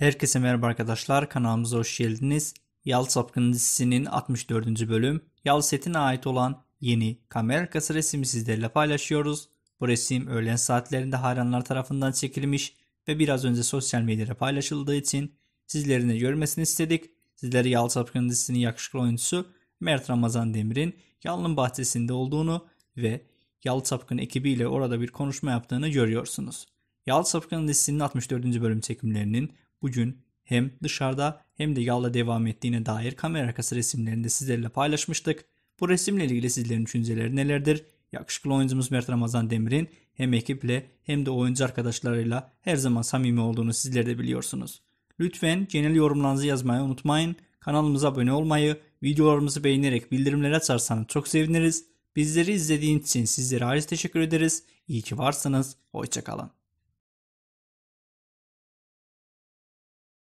Herkese merhaba arkadaşlar kanalımıza hoş geldiniz. Yal Sapkın dizisinin 64. bölüm Yal setine ait olan yeni kamera arkası resmi sizlerle paylaşıyoruz. Bu resim öğlen saatlerinde hayranlar tarafından çekilmiş ve biraz önce sosyal medyada paylaşıldığı için sizlerin de görmesini istedik. Sizlere Yal Sapkın dizisinin yakışıklı oyuncusu Mert Ramazan Demir'in Yal'ın bahçesinde olduğunu ve Yal Sapkın ekibiyle orada bir konuşma yaptığını görüyorsunuz. Yal Sapkın dizisinin 64. bölüm çekimlerinin bugün hem dışarıda hem de yavla devam ettiğine dair kamera arkası resimlerinde sizlerle paylaşmıştık. Bu resimle ilgili sizlerin düşünceleri nelerdir? Yakışıklı oyuncumuz Mert Ramazan Demir'in hem ekiple hem de oyuncu arkadaşlarıyla her zaman samimi olduğunu sizler de biliyorsunuz. Lütfen genel yorumlarınızı yazmayı unutmayın. Kanalımıza abone olmayı, videolarımızı beğenerek bildirimleri açarsanız çok seviniriz. Bizleri izlediğiniz için sizlere ayrıca teşekkür ederiz. İyi ki varsınız. Hoşçakalın.